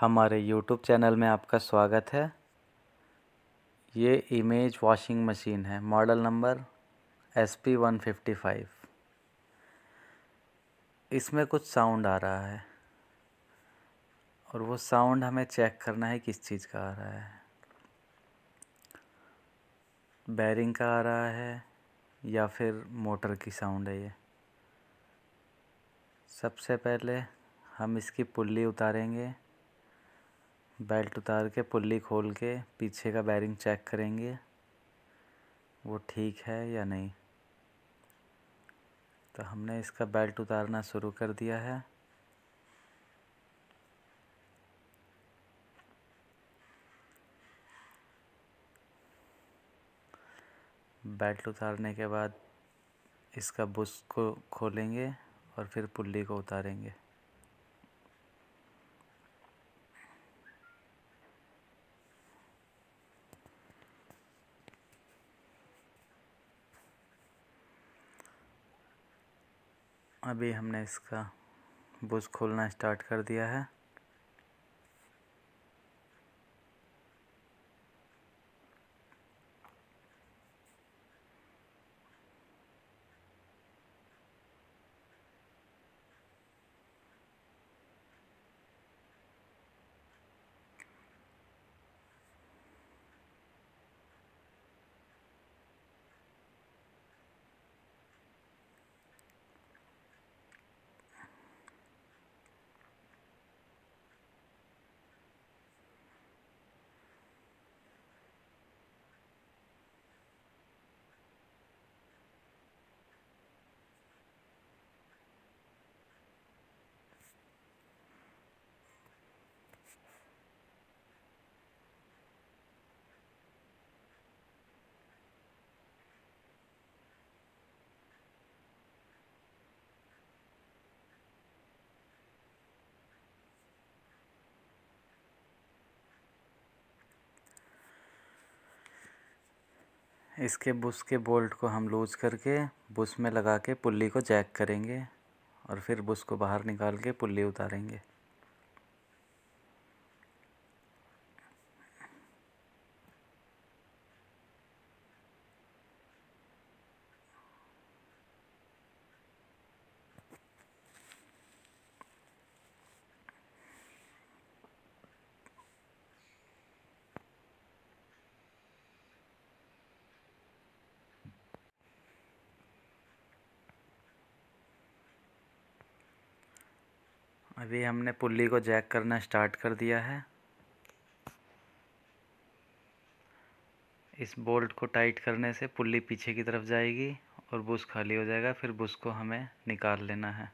हमारे YouTube channel में आपका स्वागत है ये इमेज वॉशिंग मशीन है model number S P one fifty five इसमें कुछ साउंड आ रहा है और वो साउंड हमें चेक करना है किस चीज़ का आ रहा है बैरिंग का आ रहा है या फिर मोटर की साउंड है ये सबसे पहले हम इसकी पुल्ली उतारेंगे बेल्ट उतार के पुल्ली खोल के पीछे का बैरिंग चेक करेंगे वो ठीक है या नहीं तो हमने इसका बेल्ट उतारना शुरू कर दिया है बेल्ट उतारने के बाद इसका बुश को खोलेंगे और फिर पुल्ली को उतारेंगे अभी हमने इसका बुश खोलना स्टार्ट कर दिया है इसके बुश के बोल्ट को हम लूज करके बुश में लगा के पुल्ली को जैक करेंगे और फिर बुश को बाहर निकाल के पुल्ली उतारेंगे अभी हमने पुल्ली को जैक करना स्टार्ट कर दिया है इस बोल्ट को टाइट करने से पुल्ली पीछे की तरफ जाएगी और बुश खाली हो जाएगा फिर बुश को हमें निकाल लेना है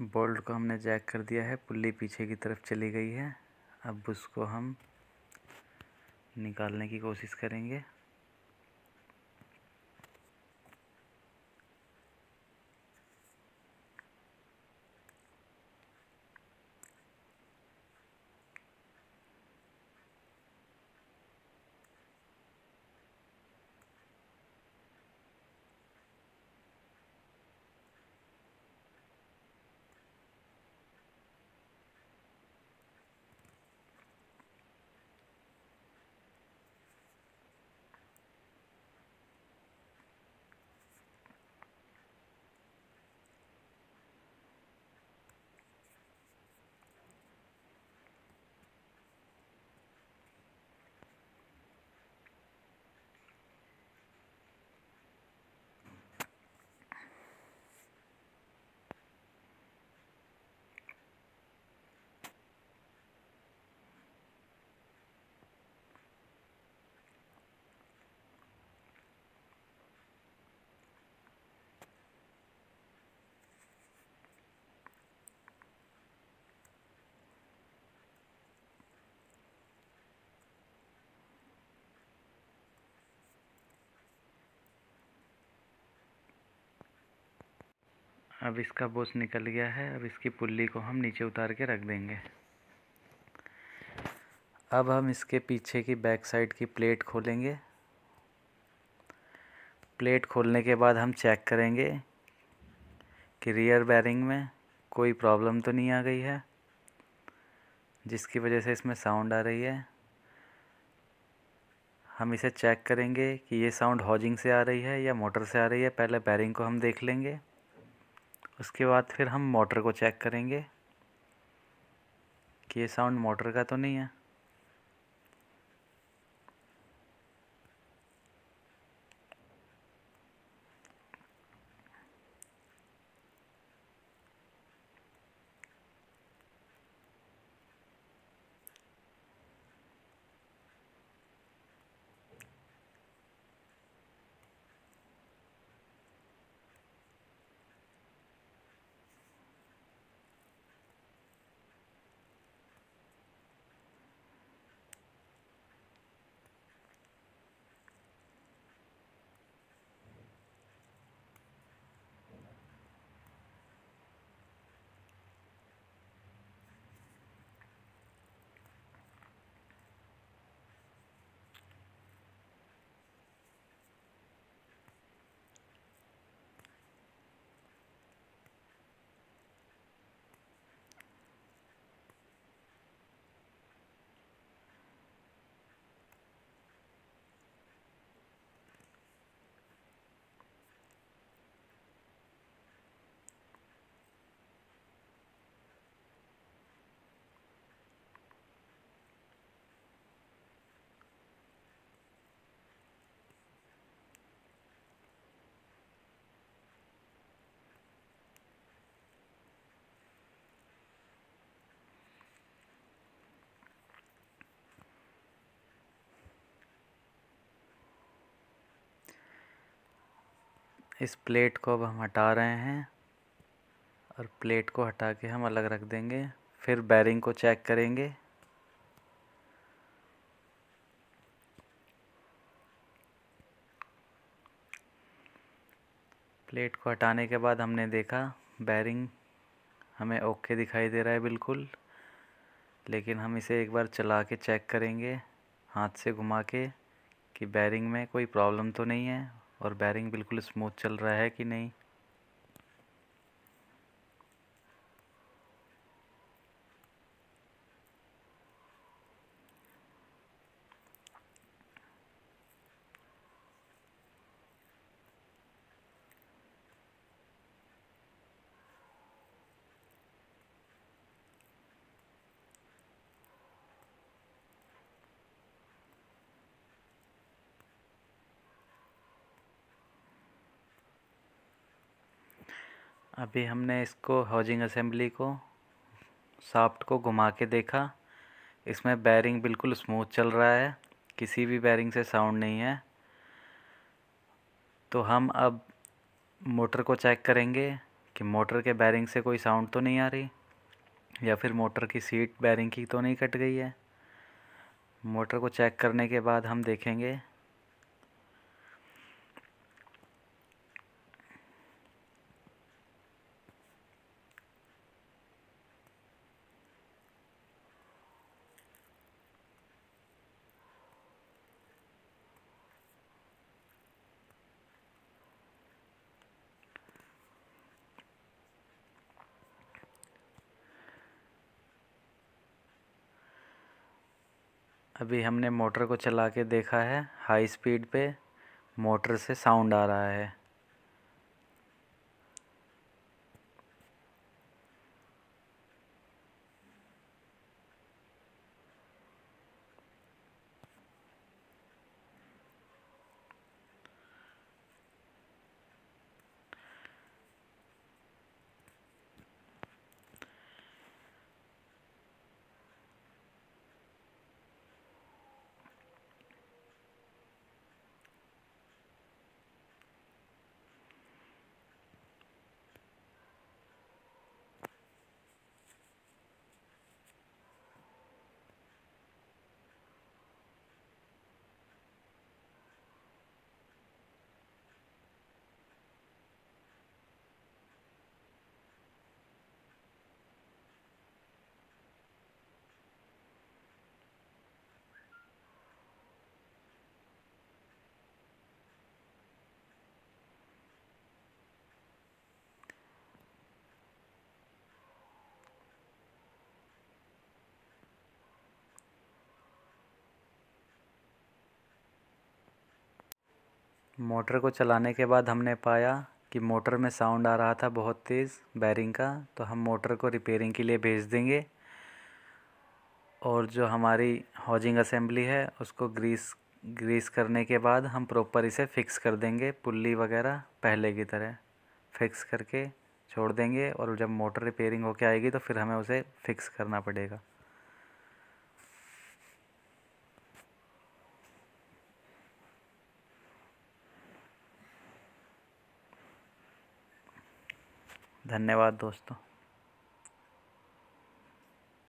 बोल्ट को हमने जैक कर दिया है पुल्ली पीछे की तरफ चली गई है अब उसको हम निकालने की कोशिश करेंगे अब इसका बोस निकल गया है अब इसकी पुल्ली को हम नीचे उतार के रख देंगे अब हम इसके पीछे की बैक साइड की प्लेट खोलेंगे प्लेट खोलने के बाद हम चेक करेंगे कि रियर बैरिंग में कोई प्रॉब्लम तो नहीं आ गई है जिसकी वजह से इसमें साउंड आ रही है हम इसे चेक करेंगे कि ये साउंड हॉजिंग से आ रही है या मोटर से आ रही है पहले बैरिंग को हम देख लेंगे उसके बाद फिर हम मोटर को चेक करेंगे कि ये साउंड मोटर का तो नहीं है इस प्लेट को अब हम हटा रहे हैं और प्लेट को हटा के हम अलग रख देंगे फिर बैरिंग को चेक करेंगे प्लेट को हटाने के बाद हमने देखा बैरिंग हमें ओके दिखाई दे रहा है बिल्कुल लेकिन हम इसे एक बार चला के चेक करेंगे हाथ से घुमा के कि बैरिंग में कोई प्रॉब्लम तो नहीं है और बैरिंग बिल्कुल स्मूथ चल रहा है कि नहीं अभी हमने इसको हाउजिंग असेंबली को साफ्ट को घुमा के देखा इसमें बैरिंग बिल्कुल स्मूथ चल रहा है किसी भी बैरिंग से साउंड नहीं है तो हम अब मोटर को चेक करेंगे कि मोटर के बैरिंग से कोई साउंड तो नहीं आ रही या फिर मोटर की सीट बैरिंग की तो नहीं कट गई है मोटर को चेक करने के बाद हम देखेंगे अभी हमने मोटर को चला के देखा है हाई स्पीड पे मोटर से साउंड आ रहा है मोटर को चलाने के बाद हमने पाया कि मोटर में साउंड आ रहा था बहुत तेज़ बैरिंग का तो हम मोटर को रिपेयरिंग के लिए भेज देंगे और जो हमारी हॉजिंग असेंबली है उसको ग्रीस ग्रीस करने के बाद हम प्रॉपर इसे फ़िक्स कर देंगे पुल्ली वगैरह पहले की तरह फ़िक्स करके छोड़ देंगे और जब मोटर रिपेयरिंग होके आएगी तो फिर हमें उसे फ़िक्स करना पड़ेगा धन्यवाद दोस्तों